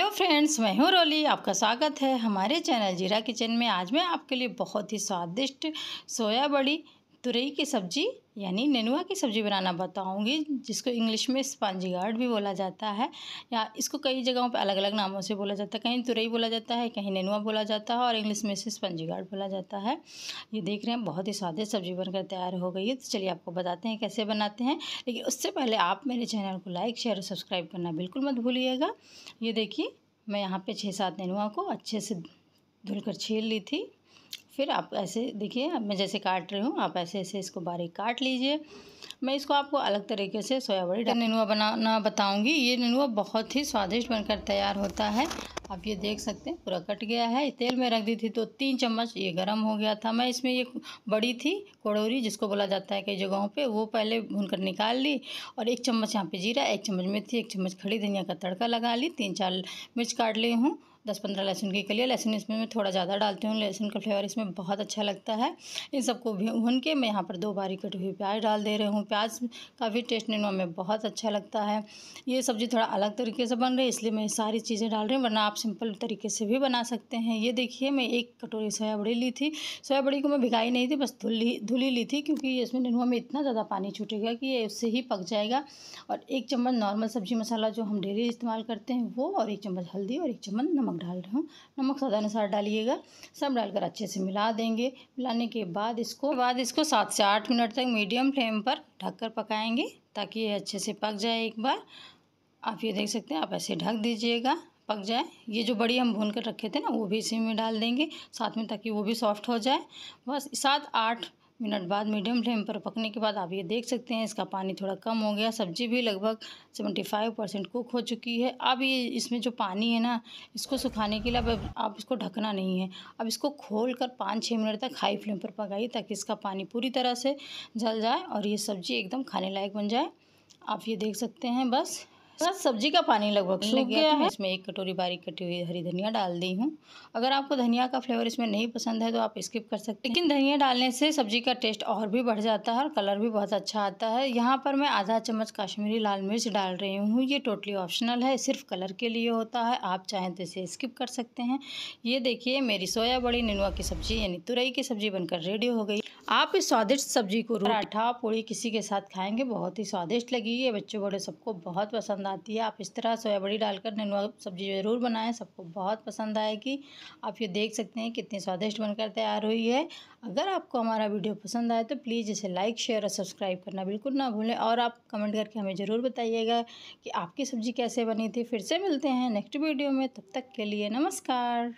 hello friends मैं हूं रोली आपका स्वागत है हमारे चैनल जीरा किचन में आज मैं आपके लिए बहुत ही स्वादिष्ट सोया बड़ी तुरई की सब्ज़ी यानी नेनुआ की सब्ज़ी बनाना बताऊंगी जिसको इंग्लिश में स्पांजी गार्ड भी बोला जाता है या इसको कई जगहों पे अलग अलग नामों से बोला जाता है कहीं तुरई बोला जाता है कहीं नेनुआ बोला जाता है और इंग्लिश में इसे स्पंजी गार्ड बोला जाता है ये देख रहे हैं बहुत ही स्वादिष्ट सब्ज़ी बनकर तैयार हो गई है तो चलिए आपको बताते हैं कैसे बनाते हैं लेकिन उससे पहले आप मेरे चैनल को लाइक शेयर और सब्सक्राइब करना बिल्कुल मत भूलिएगा ये देखिए मैं यहाँ पर छः सात नेनुआ को अच्छे से धुलकर छील ली थी फिर आप ऐसे देखिए मैं जैसे काट रही हूँ आप ऐसे ऐसे इसको बारीक काट लीजिए मैं इसको आपको अलग तरीके से सोया बड़ी नेनुआ बनाना बताऊँगी ये नेनुआ बहुत ही स्वादिष्ट बनकर तैयार होता है आप ये देख सकते हैं पूरा कट गया है तेल में रख दी थी तो तीन चम्मच ये गर्म हो गया था मैं इसमें ये बड़ी थी कड़ोरी जिसको बोला जाता है कई जगहों पे वो पहले भून कर निकाल ली और एक चम्मच यहाँ पे जीरा एक चम्मच मेथी एक चम्मच खड़ी धनिया का तड़का लगा ली तीन चार मिर्च काट ली हूँ दस पंद्रह लहसुन की कलियाँ लहसुन इसमें मैं थोड़ा ज़्यादा डालती हूँ लहसुन का फ्लेवर इसमें बहुत अच्छा लगता है इन सबको भून के मैं यहाँ पर दो बारी कटी हुई प्याज डाल दे रही हूँ प्याज काफ़ी टेस्ट नहीं में बहुत अच्छा लगता है ये सब्ज़ी थोड़ा अलग तरीके से बन रही है इसलिए मैं सारी चीज़ें डाल रही हूँ वरना आप सिंपल तरीके से भी बना सकते हैं ये देखिए मैं एक कटोरी सोया बड़ी ली थी सोया बड़ी को मैं भिगाई नहीं थी बस धुली धुली ली थी क्योंकि इसमें नेनुआ में इतना ज़्यादा पानी छूटेगा कि ये उससे ही पक जाएगा और एक चम्मच नॉर्मल सब्जी मसाला जो हम डेली इस्तेमाल करते हैं वो और एक चम्मच हल्दी और एक चम्मच नमक डाल रही हूँ नमक अनुसार डालिएगा सब डालकर अच्छे से मिला देंगे मिलाने के बाद इसको बाद इसको सात से आठ मिनट तक मीडियम फ्लेम पर ढककर पकाएंगे ताकि ये अच्छे से पक जाए एक बार आप ये देख सकते हैं आप ऐसे ढक दीजिएगा पक जाए ये जो बड़ी हम भून कर रखे थे ना वो भी इसी में डाल देंगे साथ में ताकि वो भी सॉफ्ट हो जाए बस सात आठ मिनट बाद मीडियम फ्लेम पर पकने के बाद आप ये देख सकते हैं इसका पानी थोड़ा कम हो गया सब्जी भी लगभग सेवेंटी फाइव परसेंट कुक हो चुकी है अब ये इसमें जो पानी है ना इसको सुखाने के लिए अब आप इसको ढकना नहीं है अब इसको खोल कर पाँच छः मिनट तक हाई फ्लेम पर पकाइए ताकि इसका पानी पूरी तरह से जल जाए और ये सब्ज़ी एकदम खाने लायक बन जाए आप ये देख सकते हैं बस बस सब्जी का पानी लगभग सूख गया तो है इसमें एक कटोरी बारीक कटी हुई हरी धनिया डाल दी हूँ अगर आपको धनिया का फ्लेवर इसमें नहीं पसंद है तो आप स्किप कर सकते हैं लेकिन धनिया डालने से सब्जी का टेस्ट और भी बढ़ जाता है और कलर भी बहुत अच्छा आता है यहाँ पर मैं आधा चम्मच काश्मीरी लाल मिर्च डाल रही हूँ ये टोटली ऑप्शनल है सिर्फ कलर के लिए होता है आप चाहें तो इसे स्किप कर सकते हैं ये देखिए मेरी सोया बड़ी निनुआ की सब्जी यानी तुरई की सब्जी बनकर रेडी हो गई आप इस स्वादिष्ट सब्जी को पराठा पूड़ी किसी के साथ खाएंगे बहुत ही स्वादिष्ट लगी ये बच्चों बड़े सबको बहुत पसंद आती है आप इस तरह सोया बड़ी डालकर नेनुआ सब्जी ज़रूर बनाएं सबको बहुत पसंद आएगी आप ये देख सकते हैं कितनी स्वादिष्ट बनकर तैयार हुई है अगर आपको हमारा वीडियो पसंद आए तो प्लीज़ इसे लाइक शेयर और सब्सक्राइब करना बिल्कुल ना भूलें और आप कमेंट करके हमें ज़रूर बताइएगा कि आपकी सब्ज़ी कैसे बनी थी फिर से मिलते हैं नेक्स्ट वीडियो में तब तक के लिए नमस्कार